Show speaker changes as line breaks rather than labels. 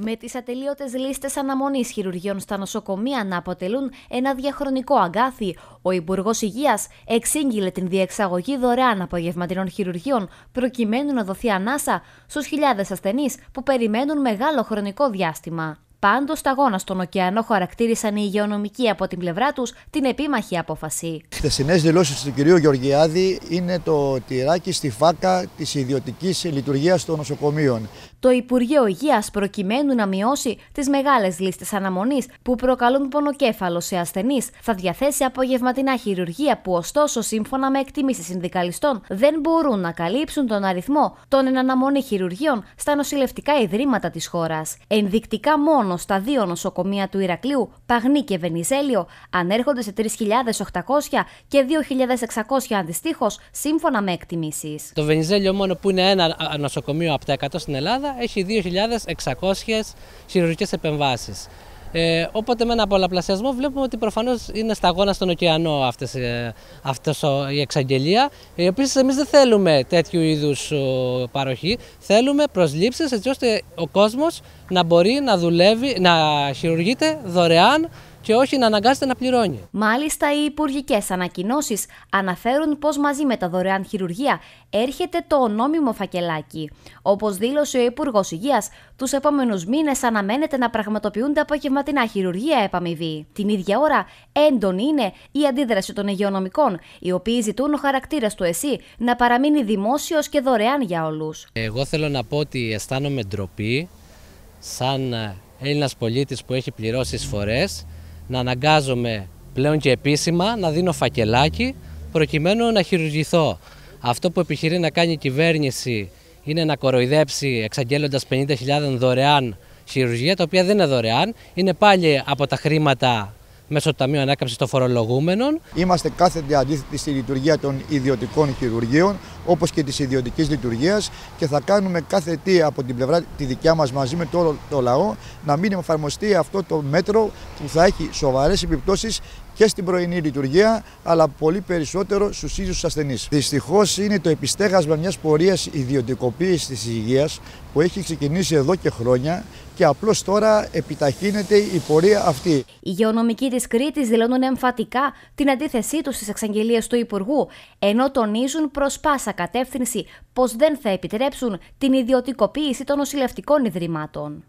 Με τις ατελείωτες λίστες αναμονής χειρουργείων στα νοσοκομεία να αποτελούν ένα διαχρονικό αγκάθι, ο Υπουργός Υγείας εξήγηλε την διεξαγωγή δωρεάν απογευματινών χειρουργείων προκειμένου να δοθεί ανάσα στους χιλιάδες ασθενείς που περιμένουν μεγάλο χρονικό διάστημα. Πάντως, τα αγώνα στον ωκεανό χαρακτήρισαν οι υγειονομικοί από την πλευρά τους την επίμαχη απόφαση. Οι
χθεσινές δηλώσεις του κυρίου Γεωργιάδη είναι το τυράκι στη φάκα της ιδιωτικής λειτουργίας των νοσοκομείων.
Το Υπουργείο Υγείας, προκειμένου να μειώσει τις μεγάλες λίστες αναμονής που προκαλούν πονοκέφαλο σε ασθενείς, θα διαθέσει απογευματινά χειρουργία που, ωστόσο, σύμφωνα με εκτιμήσεις συνδικαλιστών, δεν μπορούν να καλύψουν τον αριθμό των εναναμονή χειρουργείων στα νοσηλευτικά ιδρύματα της χώρας. Ενδεικτικά μόνο χρόνο στα δύο νοσοκομεία του Ηρακλείου, Παγνή και Βενιζέλιο, ανέρχονται σε 3.800 και 2.600 αντιστοίχως, σύμφωνα με
εκτιμήσεις. Το Βενιζέλιο, μόνο που είναι ένα νοσοκομείο από τα 100 στην Ελλάδα, έχει 2.600 χειρουργικές επεμβάσεις. Ε, οπότε με ένα πολλαπλασιασμό βλέπουμε ότι προφανώς είναι σταγόνα στον ωκεανό αυτές, ε, η εξαγγελία. Ε, Επίσης, εμείς δεν θέλουμε τέτοιου είδους παροχή. Θέλουμε προσλήψεις έτσι ώστε ο κόσμος να μπορεί να δουλεύει, να χειρουργείται δωρεάν και όχι να αναγκάζεται να πληρώνει.
Μάλιστα, οι υπουργικές ανακοινώσεις αναφέρουν πως μαζί με τα δωρεάν χειρουργία έρχεται το νόμιμο φακελάκι. Όπως δήλωσε ο Υπουργός Υγείας, τους επόμενους μήνες αναμένεται να πραγματοποιούνται απογευματινά χειρουργία επαμοιβή. Την ίδια ώρα, έντονη είναι η αντίδραση των υγειονομικών, οι οποίοι ζητούν ο χαρακτήρας του ΕΣΥ να παραμείνει δημόσιος και δωρεάν για όλους.
Εγώ θέλω να πω ότι αισθάνομαι ντροπή σαν Έλληνας πολίτης που έχει πληρώσει εισφορές να αναγκάζομαι πλέον και επίσημα να δίνω φακελάκι προκειμένου να χειρουργηθώ. Αυτό που επιχειρεί να κάνει η κυβέρνηση είναι να κοροϊδέψει εξαγγέλλοντας 50.000 δωρεάν χειρουργία, τα οποία δεν είναι δωρεάν, είναι πάλι από τα χρήματα μέσω του Ταμείου Ανάκαμψης των
Φορολογούμενων. Είμαστε κάθετα αντίθετοι στη λειτουργία των ιδιωτικών χειρουργείων, όπως και της ιδιωτικής λειτουργίας και θα κάνουμε κάθε τι από την πλευρά τη δικιά μας μαζί με το, το λαό να μην εφαρμοστεί αυτό το μέτρο που θα έχει σοβαρές επιπτώσεις και στην πρωινή λειτουργία, αλλά πολύ περισσότερο στους ίδιους τους ασθενείς. Δυστυχώς είναι το επιστέγασμα μιας πορείας ιδιωτικοποίησης της υγείας που έχει ξεκινήσει εδώ και χρόνια και απλώς τώρα επιταχύνεται η πορεία αυτή.
Οι γεωνομικοί της Κρήτης δηλώνουν εμφατικά την αντίθεσή τους στις εξαγγελίες του Υπουργού, ενώ τονίζουν προς πάσα κατεύθυνση πως δεν θα επιτρέψουν την ιδιωτικοποίηση των νοσηλευτικών ιδρυμάτων.